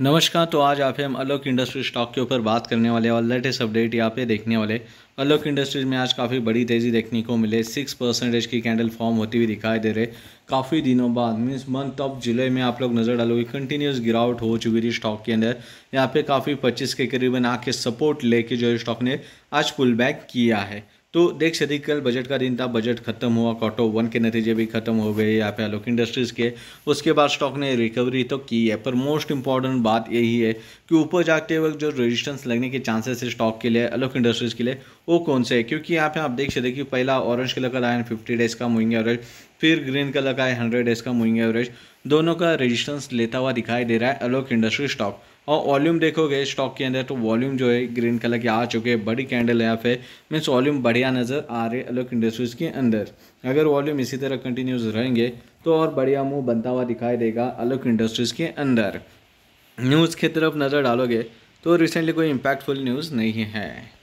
नमस्कार तो आज आप हम अलोक इंडस्ट्री स्टॉक के ऊपर बात करने वाले और लेटेस्ट अपडेट यहाँ पे देखने वाले अलोक इंडस्ट्रीज में आज काफ़ी बड़ी तेज़ी देखने को मिले सिक्स परसेंटेज की कैंडल फॉर्म होती हुई दिखाई दे रहे काफ़ी दिनों बाद मीन्स मंथ ऑफ जुलाई में आप लोग नज़र डालोगे कंटिन्यूस गिरावट हो चुकी थी स्टॉक के अंदर यहाँ पे काफ़ी 25 के करीबन आके सपोर्ट लेके जो स्टॉक ने आज पुल बैक किया है तो देख सकते कल बजट का दिन था बजट खत्म हुआ कॉटो वन के नतीजे भी खत्म हो गए यहाँ पे आलोक इंडस्ट्रीज़ के उसके बाद स्टॉक ने रिकवरी तो की है पर मोस्ट इंपॉर्टेंट बात यही है कि ऊपर जाते वक्त जो रेजिस्टेंस लगने के चांसेस है स्टॉक के लिए आलोक इंडस्ट्रीज़ के लिए वो कौन से है क्योंकि यहाँ पे आप देख सकते कि पहला ऑरेंज कलर का लाइन फिफ्टी डेज का मूविंग एवरेज फिर ग्रीन कलर का है हंड्रेड डेज का मूविंग एवरेज दोनों का रेजिस्टेंस लेता हुआ दिखाई दे रहा है अलोक इंडस्ट्री स्टॉक और वॉल्यूम देखोगे स्टॉक के अंदर तो वॉल्यूम जो है ग्रीन कलर के आ चुके हैं बड़ी कैंडल यहाँ पे मीन्स वॉल्यूम बढ़िया नज़र आ रहे अलोक इंडस्ट्रीज़ के अंदर अगर वॉल्यूम इसी तरह कंटिन्यूस रहेंगे तो और बढ़िया मुंह बनता हुआ दिखाई देगा अलोक इंडस्ट्रीज़ के अंदर न्यूज़ की तरफ नज़र डालोगे तो रिसेंटली कोई इम्पैक्टफुल न्यूज़ नहीं है